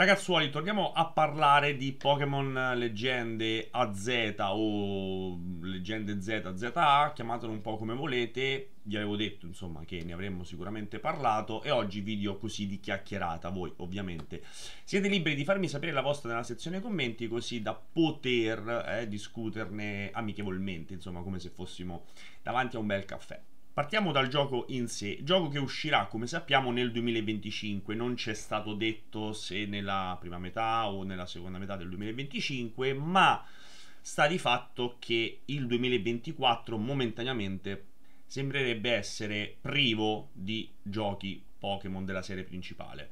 Ragazzuoli, torniamo a parlare di Pokémon leggende AZ o leggende ZZA, chiamatelo un po' come volete. Vi avevo detto, insomma, che ne avremmo sicuramente parlato e oggi video così di chiacchierata, voi ovviamente. Siete liberi di farmi sapere la vostra nella sezione commenti così da poter eh, discuterne amichevolmente, insomma, come se fossimo davanti a un bel caffè. Partiamo dal gioco in sé, gioco che uscirà come sappiamo nel 2025, non c'è stato detto se nella prima metà o nella seconda metà del 2025, ma sta di fatto che il 2024 momentaneamente sembrerebbe essere privo di giochi Pokémon della serie principale.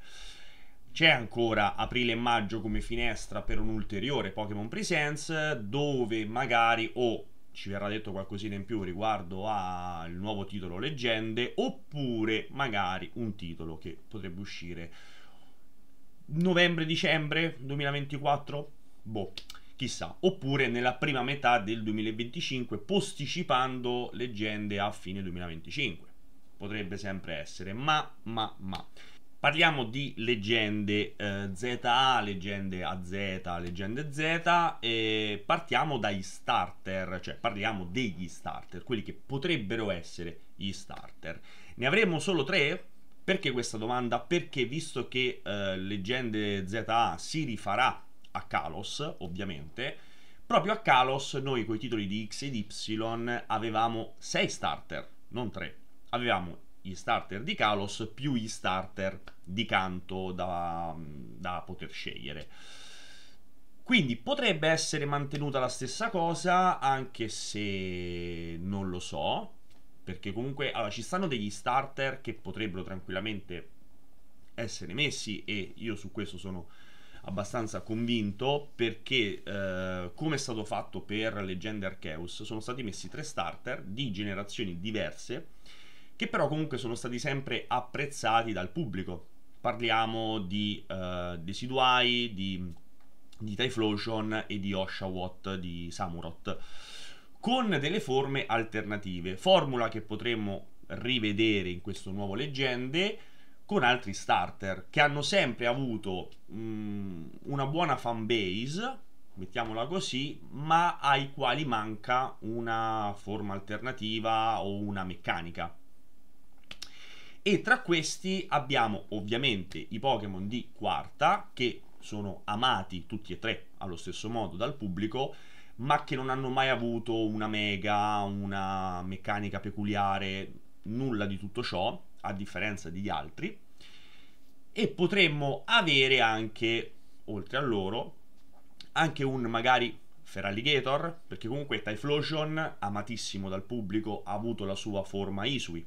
C'è ancora aprile e maggio come finestra per un ulteriore Pokémon Presents dove magari o oh, ci verrà detto qualcosina in più riguardo al nuovo titolo Leggende, oppure magari un titolo che potrebbe uscire novembre-dicembre 2024? Boh, chissà. Oppure nella prima metà del 2025, posticipando Leggende a fine 2025. Potrebbe sempre essere, ma, ma, ma. Parliamo di leggende eh, ZA, leggende AZ, leggende Z e partiamo dai starter, cioè parliamo degli starter, quelli che potrebbero essere gli starter. Ne avremo solo tre? Perché questa domanda? Perché visto che eh, leggende ZA si rifarà a Kalos, ovviamente, proprio a Kalos noi coi titoli di X ed Y avevamo sei starter, non tre. Avevamo i starter di Kalos più gli starter di canto da, da poter scegliere. Quindi potrebbe essere mantenuta la stessa cosa, anche se non lo so, perché comunque allora, ci stanno degli starter che potrebbero tranquillamente essere messi e io su questo sono abbastanza convinto perché eh, come è stato fatto per Legend Arceus sono stati messi tre starter di generazioni diverse che però comunque sono stati sempre apprezzati dal pubblico. Parliamo di uh, eh, Desiduai, di, di Typhlosion e di Oshawott, di Samurott, con delle forme alternative, formula che potremmo rivedere in questo nuovo Leggende, con altri starter che hanno sempre avuto mh, mm, una buona fanbase, mettiamola così, ma ai quali manca una forma alternativa o una meccanica. E tra questi abbiamo ovviamente i Pokémon di quarta, che sono amati tutti e tre allo stesso modo dal pubblico, ma che non hanno mai avuto una mega, una meccanica peculiare, nulla di tutto ciò, a differenza degli altri. E potremmo avere anche, oltre a loro, anche un magari Feraligator, perché comunque Typhlosion, amatissimo dal pubblico, ha avuto la sua forma Isui,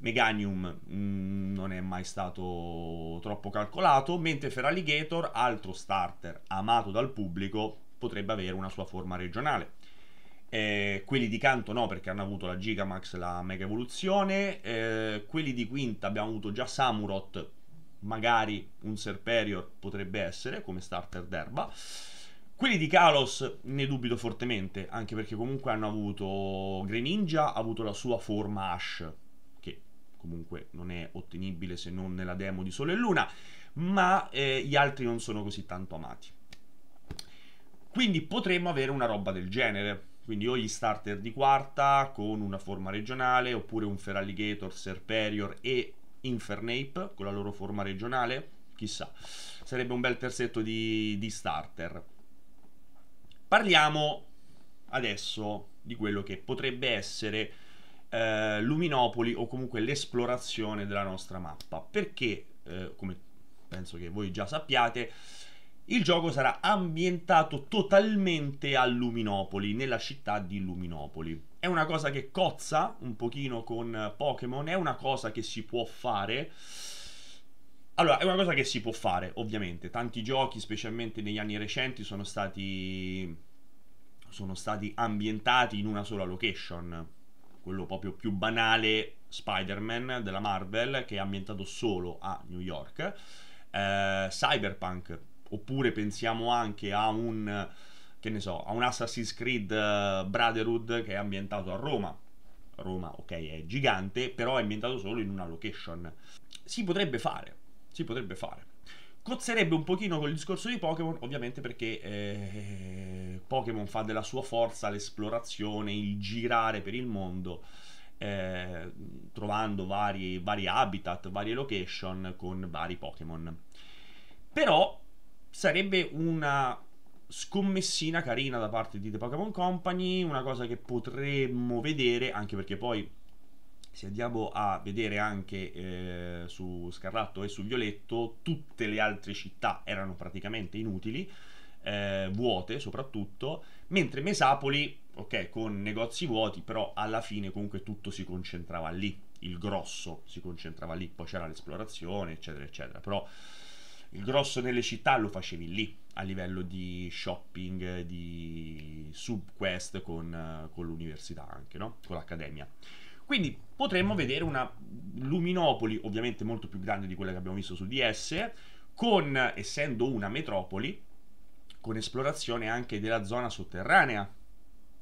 Meganium mm, non è mai stato troppo calcolato, mentre Feraligator, altro starter amato dal pubblico, potrebbe avere una sua forma regionale. Eh, quelli di canto no, perché hanno avuto la Gigamax, la Mega Evoluzione. Eh, quelli di quinta abbiamo avuto già Samurot, magari un Serperior potrebbe essere come starter d'erba. Quelli di Kalos ne dubito fortemente, anche perché comunque hanno avuto Greninja, ha avuto la sua forma Ash, comunque non è ottenibile se non nella demo di Sole e Luna, ma eh, gli altri non sono così tanto amati. Quindi potremmo avere una roba del genere, quindi o gli starter di quarta con una forma regionale, oppure un Feraligator, Serperior e Infernape con la loro forma regionale, chissà, sarebbe un bel terzetto di, di starter. Parliamo adesso di quello che potrebbe essere eh, Luminopoli o comunque l'esplorazione della nostra mappa. Perché, eh, come penso che voi già sappiate, il gioco sarà ambientato totalmente a Luminopoli, nella città di Luminopoli. È una cosa che cozza un pochino con Pokémon, è una cosa che si può fare. Allora, è una cosa che si può fare, ovviamente. Tanti giochi, specialmente negli anni recenti, sono stati, sono stati ambientati in una sola location quello proprio più banale Spider-Man della Marvel che è ambientato solo a New York, eh, Cyberpunk, oppure pensiamo anche a un che ne so, a un Assassin's Creed eh, Brotherhood che è ambientato a Roma. Roma, ok, è gigante, però è ambientato solo in una location. Si potrebbe fare, si potrebbe fare. Cozzerebbe un pochino con il discorso di Pokémon, ovviamente perché eh, Pokémon fa della sua forza l'esplorazione, il girare per il mondo, eh, trovando vari, vari habitat, varie location con vari Pokémon. Però sarebbe una scommessina carina da parte di The Pokémon Company, una cosa che potremmo vedere, anche perché poi se andiamo a vedere anche eh, su Scarlatto e su Violetto, tutte le altre città erano praticamente inutili, eh, vuote soprattutto, mentre Mesapoli, ok, con negozi vuoti, però alla fine comunque tutto si concentrava lì, il grosso si concentrava lì, poi c'era l'esplorazione, eccetera, eccetera, però il grosso nelle città lo facevi lì, a livello di shopping, di subquest con, con l'università anche, no? Con l'accademia. Quindi potremmo vedere una Luminopoli, ovviamente molto più grande di quella che abbiamo visto su DS, con, essendo una metropoli, con esplorazione anche della zona sotterranea,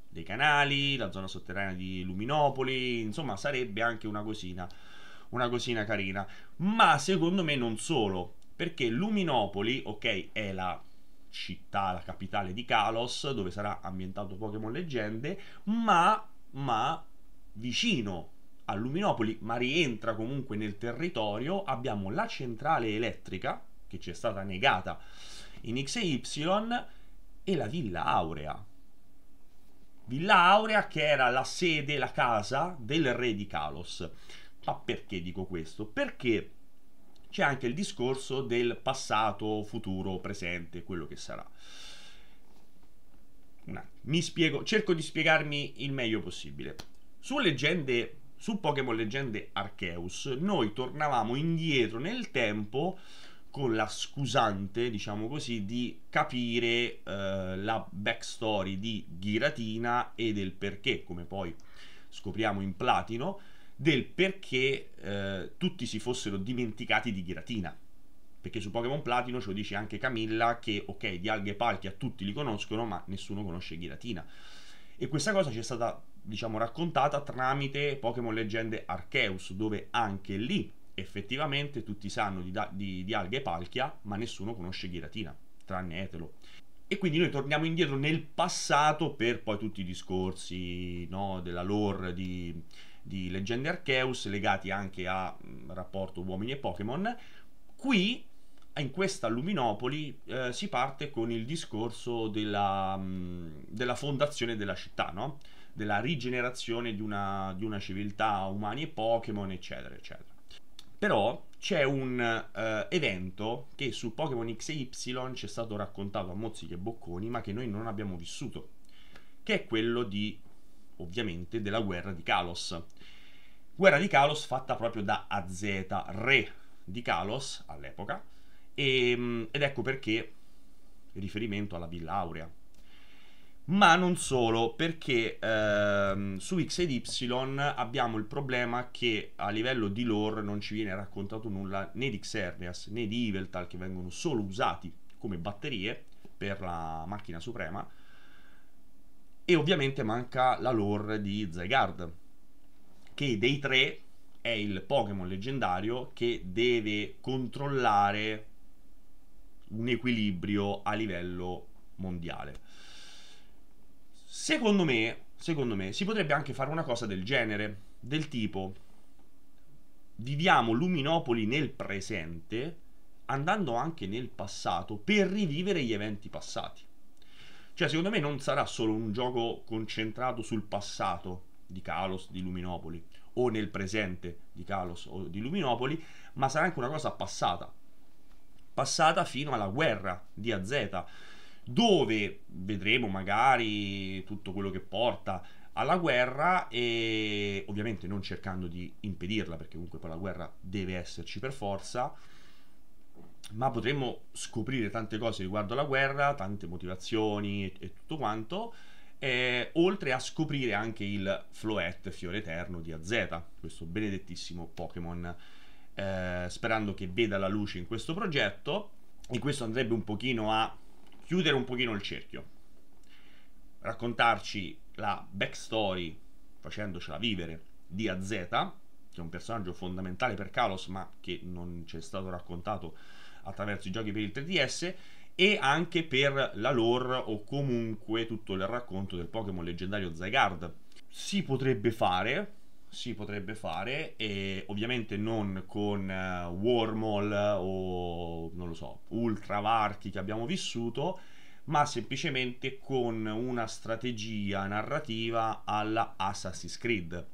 dei canali, la zona sotterranea di Luminopoli, insomma sarebbe anche una cosina, una cosina carina. Ma secondo me non solo, perché Luminopoli, ok, è la città, la capitale di Kalos, dove sarà ambientato Pokémon Leggende, ma, ma vicino a Luminopoli, ma rientra comunque nel territorio, abbiamo la centrale elettrica, che ci è stata negata in X e Y, e la Villa Aurea. Villa Aurea che era la sede, la casa del re di Kalos. Ma perché dico questo? Perché c'è anche il discorso del passato, futuro, presente, quello che sarà. Mi spiego, cerco di spiegarmi il meglio possibile su leggende su Pokémon Leggende Arceus noi tornavamo indietro nel tempo con la scusante, diciamo così, di capire eh, la backstory di Giratina e del perché, come poi scopriamo in Platino, del perché eh, tutti si fossero dimenticati di Giratina. Perché su Pokémon Platino ce lo dice anche Camilla che, ok, di alghe e palchia tutti li conoscono, ma nessuno conosce Giratina. E questa cosa ci è stata diciamo, raccontata tramite Pokémon Leggende Arceus, dove anche lì effettivamente tutti sanno di, di, di Alga e Palchia, ma nessuno conosce Giratina, tranne Etelo. E quindi noi torniamo indietro nel passato per poi tutti i discorsi no, della lore di, di Leggende Arceus legati anche a mh, mm, rapporto uomini e Pokémon. Qui, in questa Luminopoli, eh, si parte con il discorso della, mh, mm, della fondazione della città, no? della rigenerazione di una, di una civiltà, umani e Pokémon, eccetera, eccetera. Però c'è un eh, evento che su Pokémon X e Y ci è stato raccontato a mozziche e bocconi, ma che noi non abbiamo vissuto, che è quello di, ovviamente, della guerra di Kalos. Guerra di Kalos fatta proprio da AZ, re di Kalos all'epoca, e, ehm, ed ecco perché riferimento alla Villa Aurea ma non solo, perché ehm, su X ed Y abbiamo il problema che a livello di lore non ci viene raccontato nulla né di Xerneas né di Iveltal, che vengono solo usati come batterie per la macchina suprema, e ovviamente manca la lore di Zygarde, che dei tre è il Pokémon leggendario che deve controllare un equilibrio a livello mondiale. Secondo me, secondo me, si potrebbe anche fare una cosa del genere, del tipo viviamo Luminopoli nel presente, andando anche nel passato per rivivere gli eventi passati. Cioè, secondo me non sarà solo un gioco concentrato sul passato di Kalos, di Luminopoli, o nel presente di Kalos o di Luminopoli, ma sarà anche una cosa passata. Passata fino alla guerra di AZ dove vedremo magari tutto quello che porta alla guerra e ovviamente non cercando di impedirla perché comunque poi la guerra deve esserci per forza ma potremmo scoprire tante cose riguardo alla guerra, tante motivazioni e, tutto quanto, eh, oltre a scoprire anche il Floet Fiore Eterno di AZ, questo benedettissimo Pokémon, eh, sperando che veda la luce in questo progetto, e questo andrebbe un pochino a chiudere un pochino il cerchio, raccontarci la backstory, facendocela vivere, di AZ, che è un personaggio fondamentale per Kalos, ma che non ci è stato raccontato attraverso i giochi per il 3DS, e anche per la lore o comunque tutto il racconto del Pokémon leggendario Zygarde. Si potrebbe fare, si potrebbe fare e ovviamente non con uh, wormhole o non lo so, ultravarchi che abbiamo vissuto, ma semplicemente con una strategia narrativa alla Assassin's Creed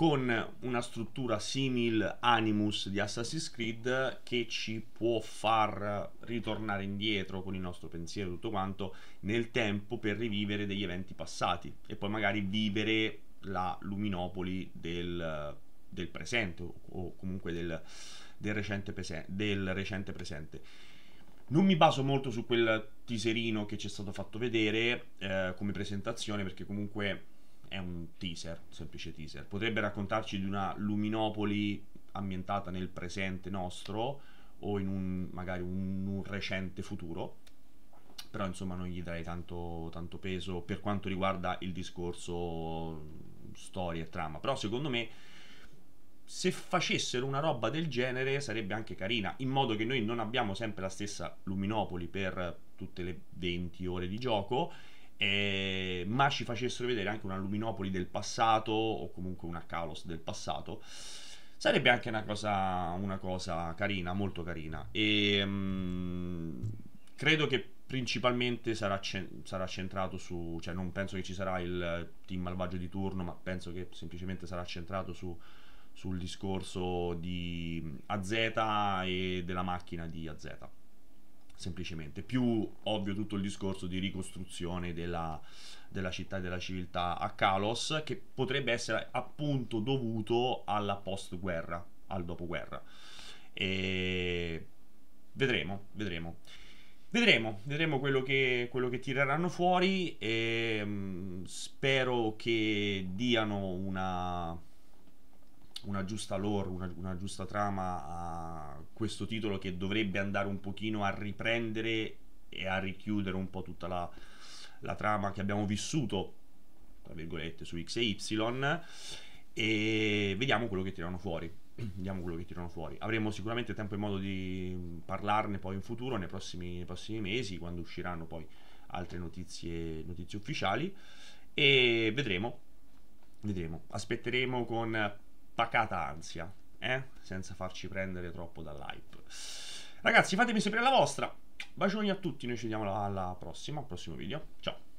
con una struttura simil animus di Assassin's Creed che ci può far ritornare indietro con il nostro pensiero tutto quanto nel tempo per rivivere degli eventi passati e poi magari vivere la Luminopoli del, del presente o comunque del, del, recente prese- del recente presente. Non mi baso molto su quel teaserino che ci è stato fatto vedere eh, come presentazione perché comunque è un teaser, un semplice teaser. Potrebbe raccontarci di una Luminopoli ambientata nel presente nostro o in un magari un, un recente futuro. Però insomma non gli darei tanto, tanto peso per quanto riguarda il discorso storia e trama. Però secondo me se facessero una roba del genere sarebbe anche carina, in modo che noi non abbiamo sempre la stessa Luminopoli per tutte le 20 ore di gioco, eh, ma ci facessero vedere anche una Luminopoli del passato o comunque una Kalos del passato. Sarebbe anche una cosa, una cosa carina, molto carina. E ehm, mh, credo che principalmente sarà, cen- sarà, centrato su, cioè non penso che ci sarà il team malvagio di turno, ma penso che semplicemente sarà centrato su, sul discorso di AZ e della macchina di AZ. Semplicemente, più ovvio tutto il discorso di ricostruzione della, della città e della civiltà a Kalos, che potrebbe essere appunto dovuto alla post-guerra, al dopoguerra. E... Vedremo, vedremo. Vedremo, vedremo quello che, quello che tireranno fuori e mm, spero che diano una, una giusta lore, una, una, giusta trama a questo titolo che dovrebbe andare un pochino a riprendere e a richiudere un po' tutta la, la trama che abbiamo vissuto, tra virgolette, su X e Y e vediamo quello che tirano fuori vediamo quello che tirano fuori. Avremo sicuramente tempo e modo di parlarne poi in futuro, nei prossimi, nei prossimi mesi, quando usciranno poi altre notizie, notizie ufficiali. E vedremo, vedremo. Aspetteremo con pacata ansia, eh? senza farci prendere troppo dall'hype. Ragazzi, fatemi sapere la vostra. Bacioni a tutti, noi ci vediamo alla prossima, al prossimo video. Ciao.